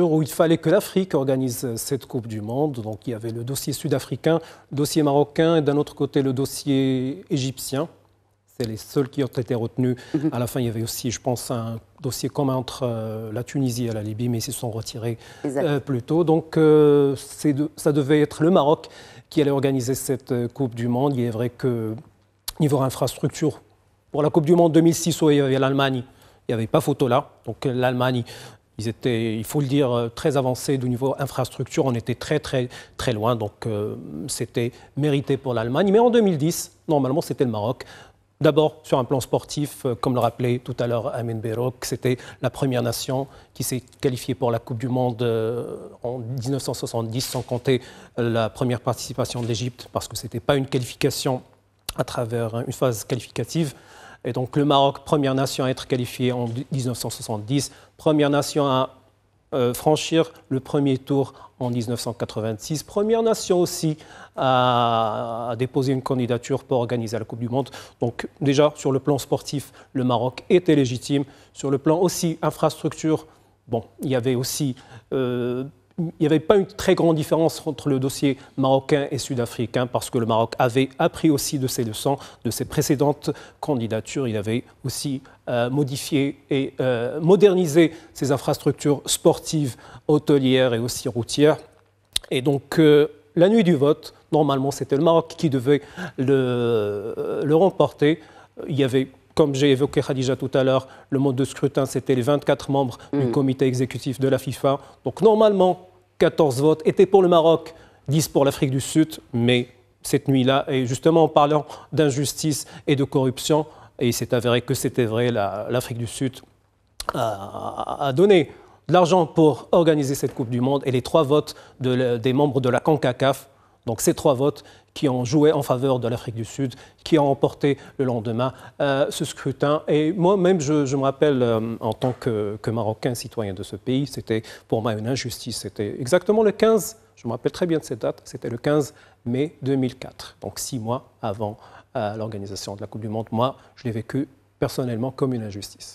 où il fallait que l'Afrique organise cette Coupe du Monde. Donc il y avait le dossier sud-africain, le dossier marocain et d'un autre côté le dossier égyptien. C'est les seuls qui ont été retenus. Mhm. À la fin, il y avait aussi, je pense, un dossier commun entre euh, la Tunisie et la Libye, mais ils se sont retirés euh, plus tôt. Donc euh, ça devait être le Maroc qui allait organiser cette Coupe du Monde. Il est vrai que niveau infrastructure, pour la Coupe du Monde 2006, où il y avait l'Allemagne, il n'y avait pas photo là. Donc l'Allemagne ils étaient, il faut le dire, euh, très avancés du niveau infrastructure. On était très, très, très loin. Donc, euh, c'était mérité pour l'Allemagne. Mais en 2010, normalement, c'était le Maroc. D'abord, sur un plan sportif, euh, comme le rappelait tout à l'heure Amin Berok, c'était la première nation qui s'est qualifiée pour la Coupe du Monde en 1970, sans compter la première participation de l'Égypte, parce que ce n'était pas une qualification à travers hein, une phase qualificative. Et donc le Maroc, première nation à être qualifiée en 1970, première nation à euh, franchir le premier tour en 1986, première nation aussi à, déposer une candidature pour organiser la Coupe du Monde. Donc déjà, sur le plan sportif, le Maroc était légitime. Sur le plan aussi infrastructure, bon, il y avait aussi... Euh, il n'y avait pas une très grande différence entre le dossier marocain et sud-africain parce que le Maroc avait appris aussi de ses leçons de ses précédentes candidatures. Il avait aussi euh, modifié et euh, modernisé ses infrastructures sportives, hôtelières et aussi routières. Et donc, euh, la nuit du vote, normalement, c'était le Maroc qui devait le, le remporter. Il y avait comme j'ai évoqué Khadija tout à l'heure, le mode de scrutin, c'était les 24 membres du mm. comité exécutif de la FIFA. Donc normalement, 14 votes étaient pour le Maroc, 10 pour l'Afrique du Sud, mais cette nuit-là, et justement en parlant d'injustice et de corruption, et il s'est avéré que c'était vrai, l'Afrique du Sud a, donné de l'argent pour organiser cette Coupe du Monde et les trois votes des membres de la CONCACAF donc ces trois votes qui ont joué en faveur de l'Afrique du Sud, qui ont emporté le lendemain euh, ce scrutin. Et moi-même, je, me rappelle, euh, en tant que, Marocain, citoyen de ce pays, c'était pour moi une injustice. C'était exactement le 15, je me rappelle très bien de cette date, c'était le 15 mai 2004, donc six mois avant euh, l'organisation de la Coupe du Monde. Moi, je l'ai vécu personnellement comme une injustice.